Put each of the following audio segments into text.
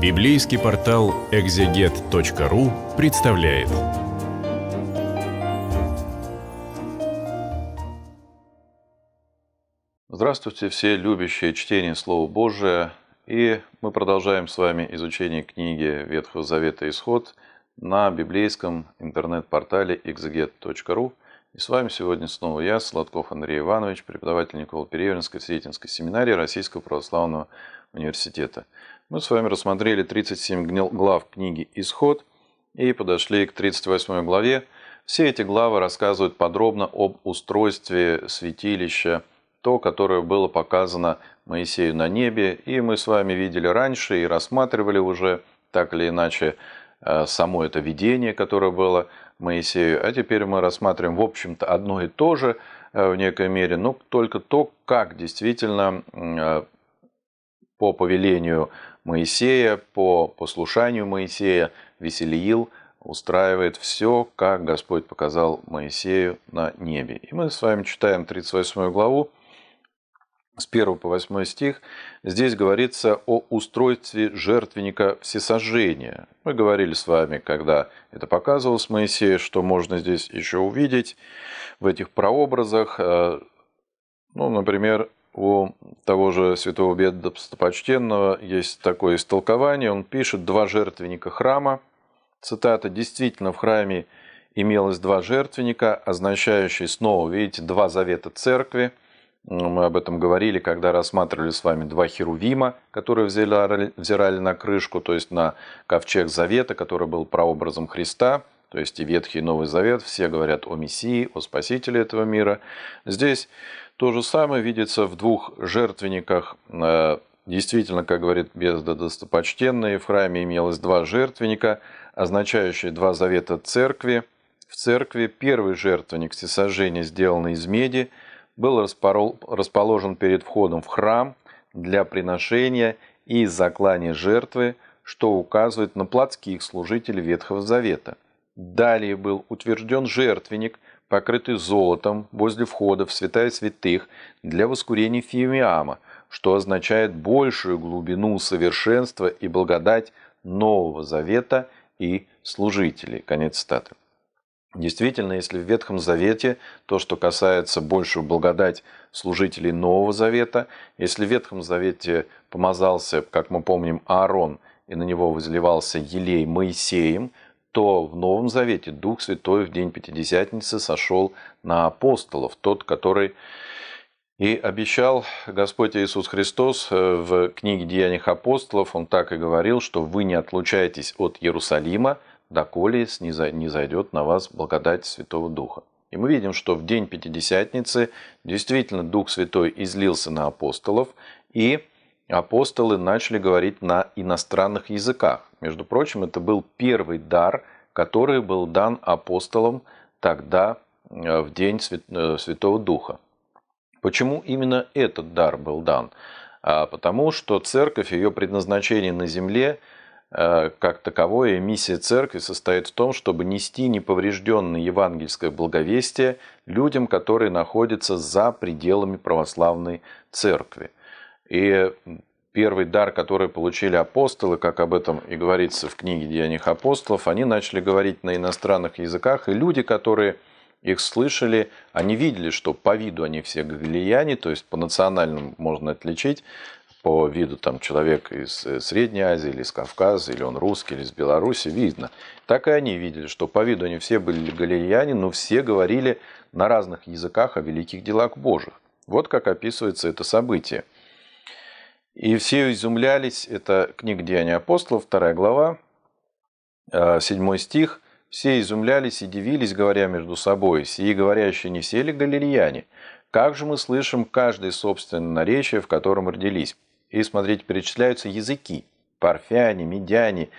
Библейский портал экзегет.ру представляет. Здравствуйте, все любящие чтение Слова Божия. И мы продолжаем с вами изучение книги Ветхого Завета «Исход» на библейском интернет-портале exeget.ru. И с вами сегодня снова я, Сладков Андрей Иванович, преподаватель Никола Переверинской Сретенской семинарии Российского православного университета. Мы с вами рассмотрели 37 глав книги «Исход» и подошли к 38 главе. Все эти главы рассказывают подробно об устройстве святилища, то, которое было показано Моисею на небе, и мы с вами видели раньше и рассматривали уже так или иначе э, само это видение, которое было Моисею, а теперь мы рассматриваем, в общем-то, одно и то же э, в некой мере, но только то, как действительно э, по повелению Моисея, по послушанию Моисея, Веселиил устраивает все, как Господь показал Моисею на небе. И мы с вами читаем 38 главу, с 1 по 8 стих. Здесь говорится о устройстве жертвенника всесожжения. Мы говорили с вами, когда это показывалось Моисею, что можно здесь еще увидеть в этих прообразах. Э, ну, например, у того же святого Беда Достопочтенного есть такое истолкование. Он пишет «Два жертвенника храма». Цитата «Действительно, в храме имелось два жертвенника, означающие снова, видите, два завета церкви». Мы об этом говорили, когда рассматривали с вами два херувима, которые взирали, взирали на крышку, то есть на ковчег завета, который был прообразом Христа, то есть и Ветхий и Новый Завет, все говорят о Мессии, о Спасителе этого мира. Здесь то же самое видится в двух жертвенниках. Э, действительно, как говорит Безда Достопочтенный, в храме имелось два жертвенника, означающие два завета церкви. В церкви первый жертвенник всесожжения, сделанный из меди, был расположен перед входом в храм для приношения и заклания жертвы, что указывает на плотских служителей Ветхого Завета. Далее был утвержден жертвенник – покрыты золотом, возле входа в святая святых для воскурения Фимиама, что означает большую глубину совершенства и благодать Нового Завета и служителей. Конец цитаты. Действительно, если в Ветхом Завете то, что касается большую благодать служителей Нового Завета, если в Ветхом Завете помазался, как мы помним, Аарон, и на него возливался елей Моисеем – то в Новом Завете Дух Святой в день Пятидесятницы сошел на апостолов, тот, который и обещал Господь Иисус Христос э, в книге «Деяниях апостолов», он так и говорил, что «вы не отлучаетесь от Иерусалима, доколе не зайдет на вас благодать Святого Духа». И мы видим, что в день Пятидесятницы действительно Дух Святой излился на апостолов, и апостолы начали говорить на иностранных языках. Между прочим, это был первый дар, который был дан апостолам тогда, э, в день э, Святого Духа. Почему именно этот дар был дан? А, потому что церковь, ее предназначение на земле э, – как таковое, миссия церкви состоит в том, чтобы нести неповрежденное евангельское благовестие людям, которые находятся за пределами православной церкви. И первый дар, который получили апостолы, как об этом и говорится в книге «Деяниях апостолов», они начали говорить на иностранных языках, и люди, которые их слышали, они видели, что по виду они все галилеяне, то есть по национальному можно отличить, по виду там человек из э, Средней Азии или из Кавказа, или он русский, или из Беларуси, видно. Так и они видели, что по виду они все были галилеяне, но все говорили на разных языках о великих делах Божьих. Вот как описывается это событие. И все изумлялись, это книга «Деяния апостолов», вторая глава, э, седьмой стих. «Все изумлялись и дивились, говоря между собой, сии говорящие не сели галилеяне, как же мы слышим каждое собственное наречие, в котором родились?» И, смотрите, перечисляются языки – парфяне, медяне,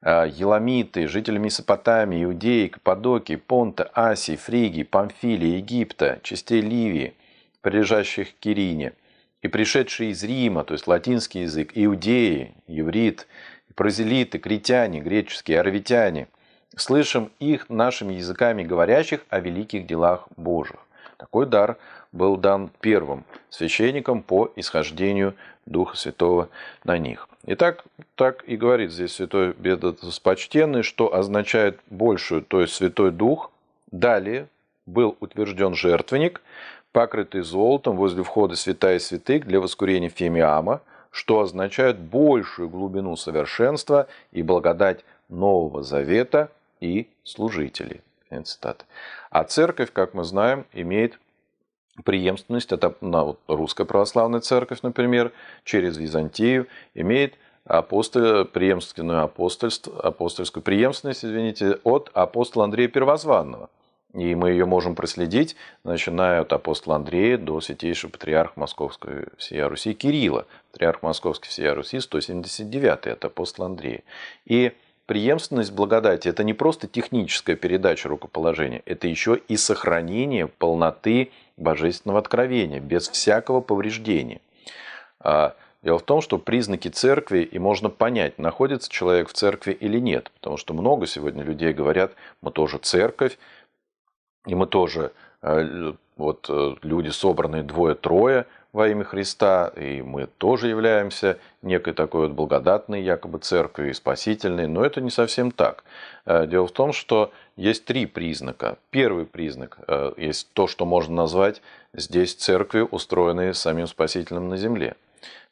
э, еламиты, жители Месопотамии, Иудеи, Каппадокии, Понта, Асии, фриги, Памфилии, Египта, частей Ливии, прилежащих к Кирине – и пришедшие из Рима, то есть латинский язык, иудеи, еврит, прозелиты, критяне, греческие, аравитяне, слышим их нашими языками говорящих о великих делах Божьих. Такой дар был дан первым священникам по исхождению Духа Святого на них. Итак, так, так и говорит здесь Святой Бедоспочтенный, что означает большую, то есть Святой Дух. Далее был утвержден жертвенник, покрытый золотом возле входа святая святых для воскурения Фемиама, что означает большую глубину совершенства и благодать Нового Завета и служителей. А церковь, как мы знаем, имеет преемственность, это на вот, русская православная церковь, например, через Византию, имеет апостоль, преемственную апостольство, апостольскую преемственность, извините, от апостола Андрея Первозванного – и мы ее можем проследить, начиная от апостола Андрея до святейшего патриарха Московской всея Руси Кирилла. Патриарх Московской всея Руси 179 й это апостол Андрея. И преемственность благодати – это не просто техническая передача рукоположения, это еще и сохранение полноты божественного откровения, без всякого повреждения. А, дело в том, что признаки церкви, и можно понять, находится человек в церкви или нет. Потому что много сегодня людей говорят, мы тоже церковь, и мы тоже, э, вот э, люди собранные двое-трое во имя Христа, и мы тоже являемся некой такой вот благодатной якобы церкви спасительной, но это не совсем так. Э, дело в том, что есть три признака. Первый признак есть то, что можно назвать здесь церкви, устроенные самим Спасителем на земле.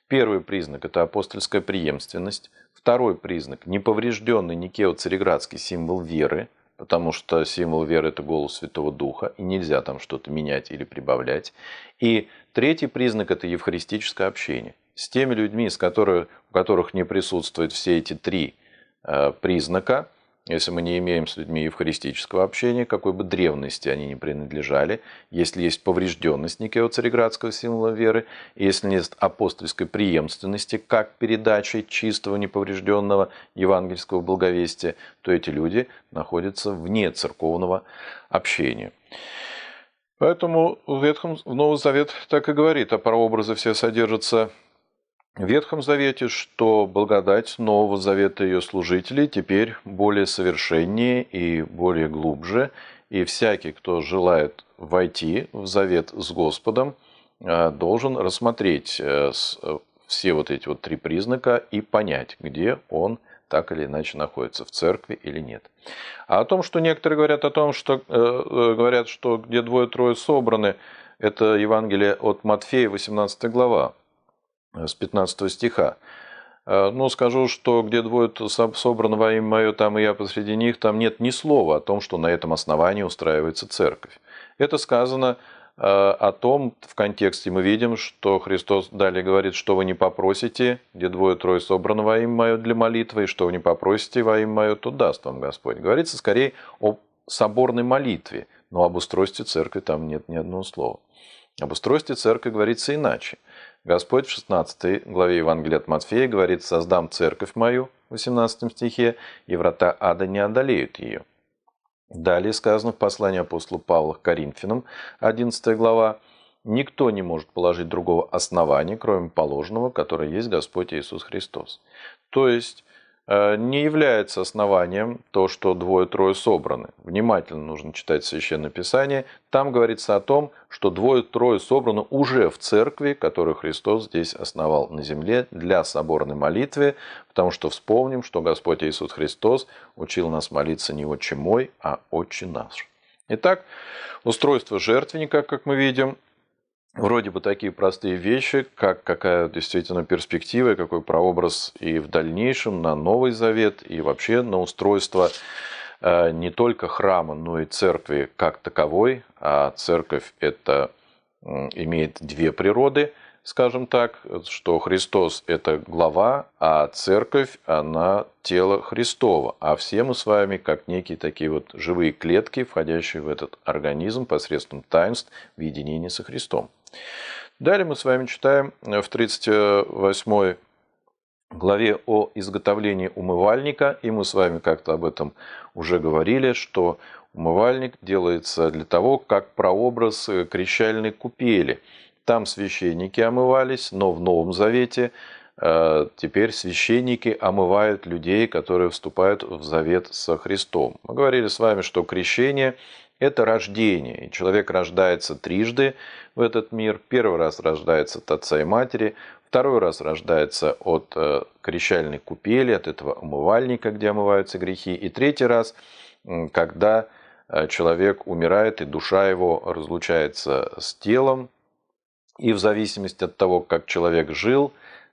Первый признак – это апостольская преемственность. Второй признак – неповрежденный Никео-Цареградский символ веры – потому что символ веры – это голос Святого Духа, и нельзя там что-то менять или прибавлять. И третий признак – это евхаристическое общение. С теми людьми, с которых, у которых не присутствуют все эти три э, признака, если мы не имеем с людьми евхаристического общения, какой бы древности они ни принадлежали, если есть поврежденность некого цареградского символа веры, если нет апостольской преемственности, как передачи чистого, неповрежденного евангельского благовестия, то эти люди находятся вне церковного общения. Поэтому в Ветхом в Новый Завет так и говорит, а прообразы все содержатся в Ветхом Завете, что благодать Нового Завета ее служителей теперь более совершеннее и более глубже, и всякий, кто желает войти в завет с Господом, э, должен рассмотреть э, э, все вот эти вот три признака и понять, где он так или иначе находится, в церкви или нет. А о том, что некоторые говорят о том, что э, говорят, что где двое-трое собраны, это Евангелие от Матфея, 18 глава с 15 стиха. «Э, но скажу, что где двое собрано во имя мое, там и я посреди них, там нет ни слова о том, что на этом основании устраивается церковь. Это сказано э, о том, в контексте мы видим, что Христос далее говорит, что вы не попросите, где двое-трое собрано во имя мое для молитвы, и что вы не попросите во имя мое, то даст вам Господь. Говорится скорее о соборной молитве, но об устройстве церкви там нет ни одного слова. Об устройстве церкви говорится иначе. Господь в 16 главе Евангелия от Матфея говорит «Создам церковь мою» в 18 стихе, «и врата ада не одолеют ее». Далее сказано в послании апостола Павла к Коринфянам, 11 глава, «Никто не может положить другого основания, кроме положенного, которое есть Господь Иисус Христос». То есть, Э, не является основанием то, что двое-трое собраны. Внимательно нужно читать Священное Писание. Там говорится о том, что двое-трое собраны уже в церкви, которую Христос здесь основал на земле для соборной молитвы, потому что вспомним, что Господь Иисус Христос учил нас молиться не «Отче мой», а «Отче наш». Итак, устройство жертвенника, как мы видим, вроде бы такие простые вещи, как какая действительно перспектива, какой прообраз и в дальнейшем на Новый Завет, и вообще на устройство э, не только храма, но и церкви как таковой, а церковь это имеет две природы – скажем так, что Христос – это глава, а церковь – она тело Христова. А все мы с вами как некие такие вот живые клетки, входящие в этот организм посредством таинств в единении со Христом. Далее мы с вами читаем э, в 38 главе о изготовлении умывальника, и мы с вами как-то об этом уже говорили, что умывальник делается для того, как прообраз э, крещальной купели – там священники омывались, но в Новом Завете э, теперь священники омывают людей, которые вступают в завет со Христом. Мы говорили с вами, что крещение – это рождение. И человек рождается трижды в этот мир. Первый раз рождается от отца и матери, второй раз рождается от э, крещальной купели, от этого умывальника, где омываются грехи, и третий раз, когда э, человек умирает и душа его разлучается с телом, и в зависимости от того, как человек жил,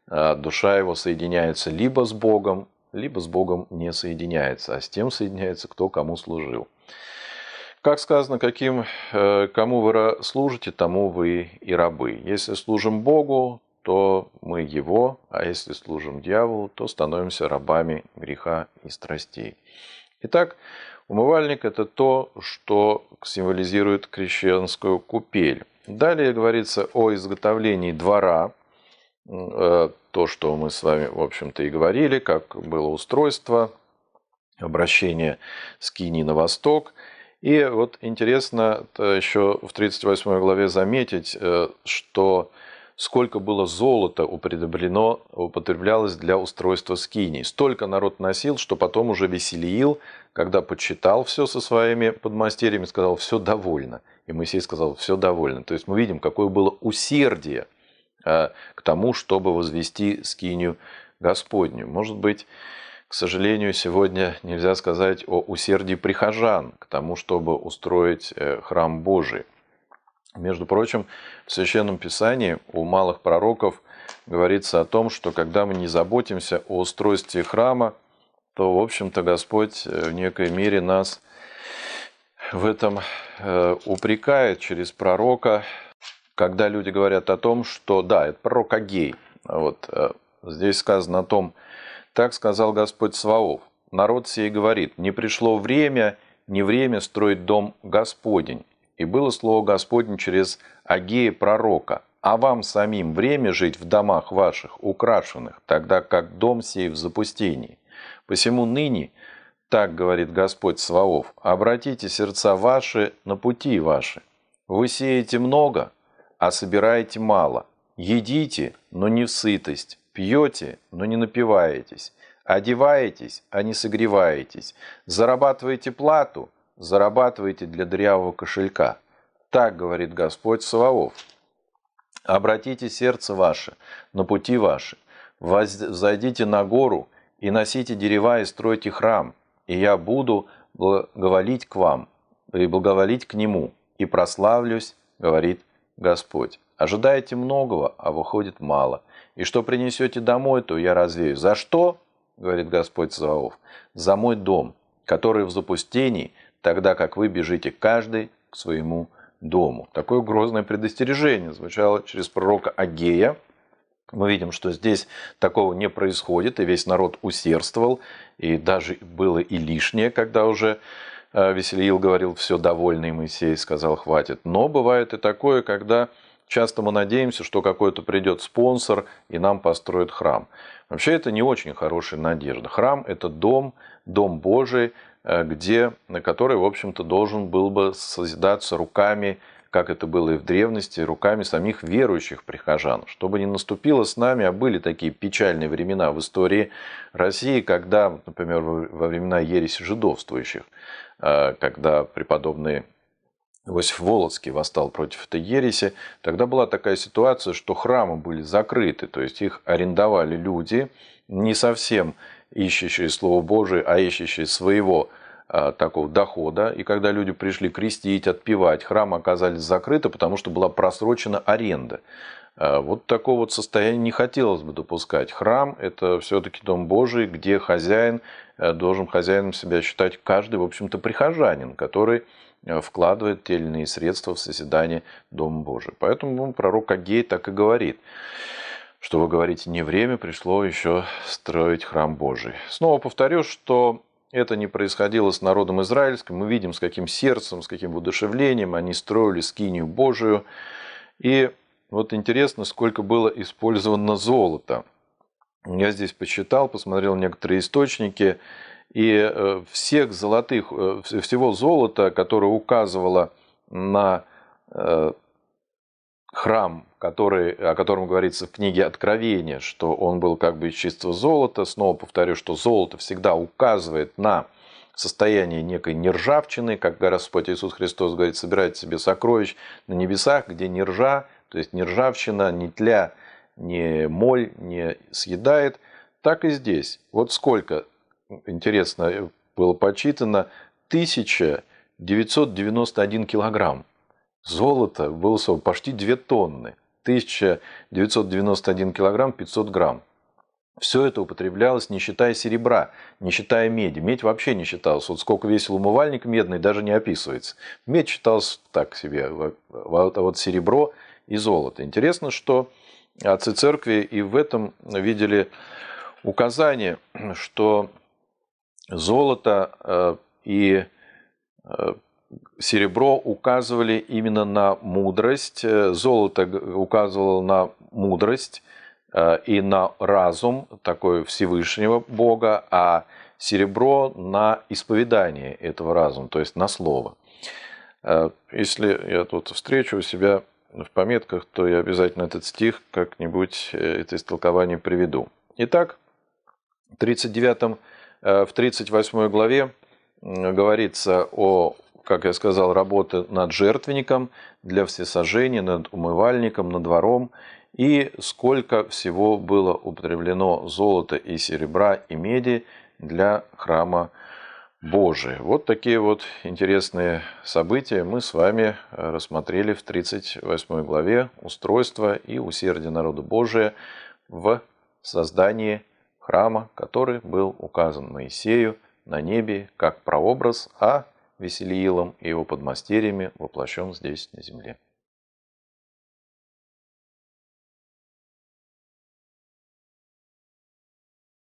э, душа его соединяется либо с Богом, либо с Богом не соединяется, а с тем соединяется, кто кому служил. Как сказано, каким, э, кому вы служите, тому вы и рабы. Если служим Богу, то мы Его, а если служим дьяволу, то становимся рабами греха и страстей. Итак, умывальник – это то, что символизирует крещенскую купель. Далее говорится о изготовлении двора, э, то, что мы с вами, в общем-то, и говорили, как было устройство, обращение с кини на восток. И вот интересно э, еще в 38 главе заметить, э, что сколько было золота употреблено, употреблялось для устройства скиней. Столько народ носил, что потом уже веселил, когда почитал все со своими подмастерьями, сказал, все довольно. И Моисей сказал, все довольно. То есть мы видим, какое было усердие а, к тому, чтобы возвести скинию Господню. Может быть, к сожалению, сегодня нельзя сказать о усердии прихожан к тому, чтобы устроить э, храм Божий. Между прочим, в Священном Писании у малых пророков говорится о том, что когда мы не заботимся о устройстве храма, то, в общем-то, Господь э, в некой мере нас в этом э, упрекает через пророка, когда люди говорят о том, что да, это пророк Агей. Вот э, здесь сказано о том, так сказал Господь Сваов. Народ сей говорит, не пришло время, не время строить дом Господень. И было слово Господне через Агея пророка. А вам самим время жить в домах ваших, украшенных, тогда как дом сей в запустении. Посему ныне, так говорит Господь Сваов, обратите сердца ваши на пути ваши. Вы сеете много, а собираете мало. Едите, но не в сытость. Пьете, но не напиваетесь. Одеваетесь, а не согреваетесь. Зарабатываете плату – зарабатываете для дырявого кошелька. Так говорит Господь Саваоф. Обратите сердце ваше на пути ваши, взойдите на гору и носите дерева и стройте храм, и я буду благоволить к вам и благоволить к нему, и прославлюсь, говорит Господь. Ожидаете многого, а выходит мало. И что принесете домой, то я развею. За что? говорит Господь Саваоф. За мой дом, который в запустении, тогда как вы бежите каждый к своему дому. Такое грозное предостережение звучало через пророка Агея. Мы видим, что здесь такого не происходит, и весь народ усердствовал, и даже было и лишнее, когда уже э, Веселиил говорил, все, довольный Моисей, сказал, хватит. Но бывает и такое, когда часто мы надеемся, что какой-то придет спонсор и нам построит храм. Вообще это не очень хорошая надежда. Храм – это дом, дом Божий – Э, где, на которой, в общем-то, должен был бы созидаться руками, как это было и в древности, руками самих верующих прихожан. Чтобы не наступило с нами, а были такие печальные времена в истории России, когда, например, во времена ереси жидовствующих, э, когда преподобные Иосиф Волоцкий восстал против этой ереси, тогда была такая ситуация, что храмы были закрыты, то есть их арендовали люди, не совсем ищущие Слово Божие, а ищущие своего а, такого дохода. И когда люди пришли крестить, отпевать, храмы оказались закрыты, потому что была просрочена аренда. А, вот такого вот состояния не хотелось бы допускать. Храм – это все-таки Дом Божий, где хозяин, э, должен хозяином себя считать каждый, в общем-то, прихожанин, который э, вкладывает те или иные средства в созидание Дома Божия. Поэтому пророк Агей так и говорит – что вы говорите, не время пришло еще строить храм Божий. Снова повторю, что это не происходило с народом израильским. Мы видим, с каким сердцем, с каким воодушевлением они строили скинию Божию. И вот интересно, сколько было использовано золота. Я здесь посчитал, посмотрел некоторые источники, и э, всех золотых, э, всего золота, которое указывало на э, храм, который, о котором говорится в книге Откровения, что он был как бы из чистого золота. Снова повторю, что золото всегда указывает на состояние некой нержавчины, как Господь Иисус Христос говорит, собирает себе сокровищ на небесах, где нержа, то есть нержавчина, не тля, не моль не съедает. Так и здесь. Вот сколько, интересно, было почитано 1991 килограмм. Золото было собрано почти 2 тонны, 1991 килограмм 500 грамм. Все это употреблялось, не считая серебра, не считая меди. Медь вообще не считалась. Вот сколько весил умывальник медный, даже не описывается. Медь считалась так себе. Вот, а вот серебро и золото. Интересно, что отцы церкви и в этом видели указание, что золото э, и э, серебро указывали именно на мудрость, э, золото указывало на мудрость э, и на разум, такой Всевышнего Бога, а серебро на исповедание этого разума, то есть на слово. Э, если я тут встречу у себя в пометках, то я обязательно этот стих как-нибудь это истолкование приведу. Итак, в 39 в 38 главе говорится о как я сказал, работы над жертвенником, для всесожжения, над умывальником, над двором, и сколько всего было употреблено золота и серебра и меди для храма Божия. Вот такие вот интересные события мы с вами э, рассмотрели в 38 главе «Устройство и усердие народа Божия в создании храма, который был указан Моисею на небе как прообраз, а Веселиилом и его подмастерьями воплощен здесь, на земле.